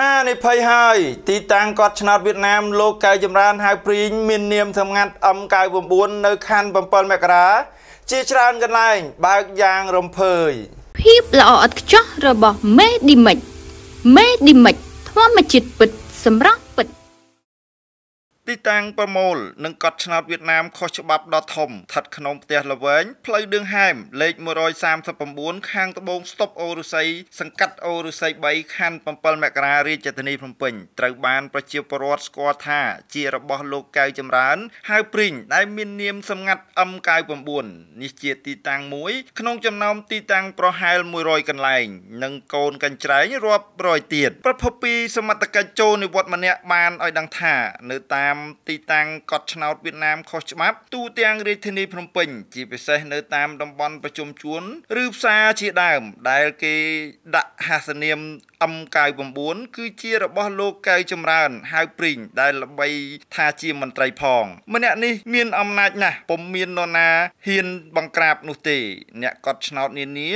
5នៃភ័យហើយទីតាំងគាត់ឆ្នោតវៀតណាមលោកកៅចម្រើនហៅព្រីងមាននាមសម្ងាត់ M99 នៅខណ្ឌ7មករា ជាច្រើនកន្លែង បើកយ៉ាងរំភើយភាពល្អឥតខ្ចោះរបស់មេឌីមិចមេឌីមិចធម្មជាតិពិតសម្រាប់តាំងប្រមូលនិងកត់ឆ្នោតវៀតណាមខុសច្បាប់ដ៏ធំស្ថិតក្នុងផ្ទះល្វែងផ្លូវដឿងហែមលេខ139ខាងត្បូងស្តុបអូរុស័យសង្កាត់អូរុស័យ3ខណ្ឌ7មករារាជធានីភ្នំពេញត្រូវបានប្រជាពលរដ្ឋស្គាល់ថា ជារបស់លោកកៅចម្រើនហៅព្រីងដែលមាននាមសម្ងាត់ M99 នេះជាទីតាំងមួយ ក្នុងចំណោមទីតាំងប្រហែល100កន្លែងនិងកូនកញ្ច្រែងរាប់រយទៀតប្រភពពីសមត្ថកិច្ចចូលនិវត្តន៍ម្នាក់បានឲ្យដឹងថា នៅតាមទីតាំងកត់ឆ្នោតវៀតណាមខុសច្បាប់ទូទាំងរាជធានីភ្នំពេញជាពិសេស នៅតាមតំបន់ប្រជុំជនឬផ្សារជាដើម ដែលគេដាក់ហាសនាមអឹមកៅ9គឺជារបស់លោកកៅចម្រើនហៅព្រីងដែលល្បីថាជាមន្ត្រីផងម្នាក់នេះមានអំណាចណាស់ពុំមាននរណាហ៊ានបង្ក្រាបនោះទេអ្នកកត់ឆ្នោតនានា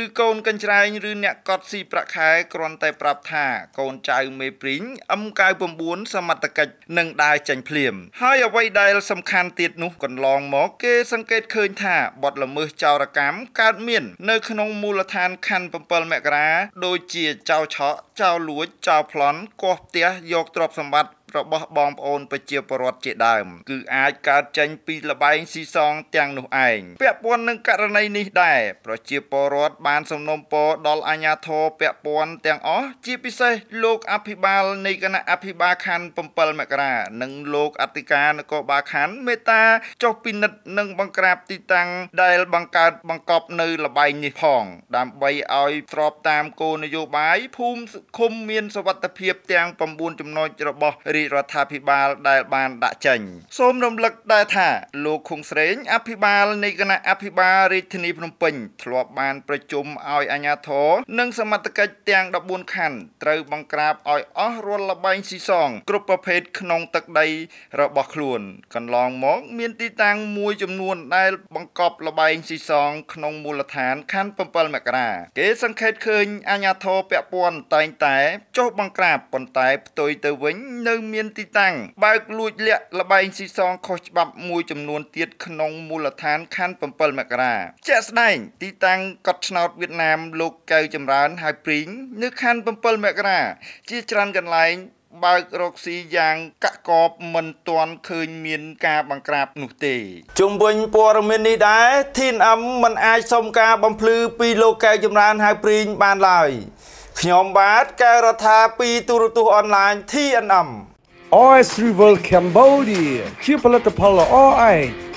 ឬកូនកញ្ច្រែងឬអ្នកកត់ស៊ីប្រាក់ខែគ្រាន់តែប្រាប់ថា កូនចៅមេព្រីងអឹមកៅ9សមត្ថកិច្ចនឹងដើរចេញភ្លាមហើយអ្វីដែលសំខាន់ទៀតនោះកន្លងមក គេសង្កេតឃើញ ថាបទល្មើសចោរកម្មកើតមាន នៅក្នុងមូលដ្ឋានខណ្ឌ7មករាដូចជាចោរឆក់ចោលលួចចោលប្លន់គាស់ផ្ទះយកទ្រព្យសម្បត្តិរបស់បងប្អូនប្រជាពលរដ្ឋជាដើមគឺអាចកើតចេញ ពីលបែងស៊ីសងទាំងនោះឯងពាក់ព័ន្ធនឹងករណីនេះដែរប្រជាពលរដ្ឋបានសំណូមពរដល់អាជ្ញាធរពាក់ព័ន្ធទាំងអស់ជាពិសេសលោកអភិបាលនៃគណៈអភិបាលខណ្ឌ7មករា និងលោកអធិការនគរបាលខណ្ឌមេត្តាចុះពិនិត្យនិងបង្ក្រាបទីតាំង ដែលបង្កើតបង្កប់នៅលបែងនេះផងដើម្បីឲ្យស្របតាមគោលនយោបាយភូមិឃុំមានសវត្ថភាពទាំង9ចំណុចរបស់រារាជរដ្ឋាភិបាលដែលបានដាក់ចេញ សូមរំលឹកដែរថាលោកខុងស្រេងអភិបាលនៃគណៈអភិបាលរាជធានីភ្នំពេញធ្លាប់បានប្រជុំឲ្យអាជ្ញាធរនិងសមត្ថកិច្ចទាំង14ខណ្ឌត្រូវបង្ក្រាបឲ្យអស់រាល់លបែងស៊ីសង គ្រប់ប្រភេទក្នុងទឹកដី របស់ខ្លួន កន្លងមក មានទីតាំងមួយចំនួនដែលបង្កប់លបែងស៊ីសងក្នុងមូលដ្ឋានខណ្ឌ7មករា គេសង្កេតឃើញអាជ្ញាធរពាក់ព័ន្ធតែងតែចុះបង្ក្រាបប៉ុន្តែផ្ទុយទៅវិញនៅមានទីតាំងបើកលួចលាក់លបែងស៊ីសងខុសច្បាប់មួយចំនួនទៀតក្នុងមូលដ្ឋានខណ្ឌ7មករាជាក់ស្ដែងទីតាំងកត់ឆ្នោតវៀតណាមលោកកៅចម្រើនហៅព្រីងនៅខណ្ឌ7មករា ជាច្រើនកន្លែងបើករកស៊ីយ៉ាងកកបមិនទាន់ឃើញមានការបង្ក្រាបនោះទេជុំវិញព័ត៌មាននេះដែរ TNM មិនអាចសុំការ បំភ្លឺពីលោកកៅចម្រើនហៅព្រីងបានឡើយខ្ញុំបាទកែរដ្ឋាពីទូរទស្សន៍អនឡាញ TNM RS River Cambodia Chipolata Polo, all right.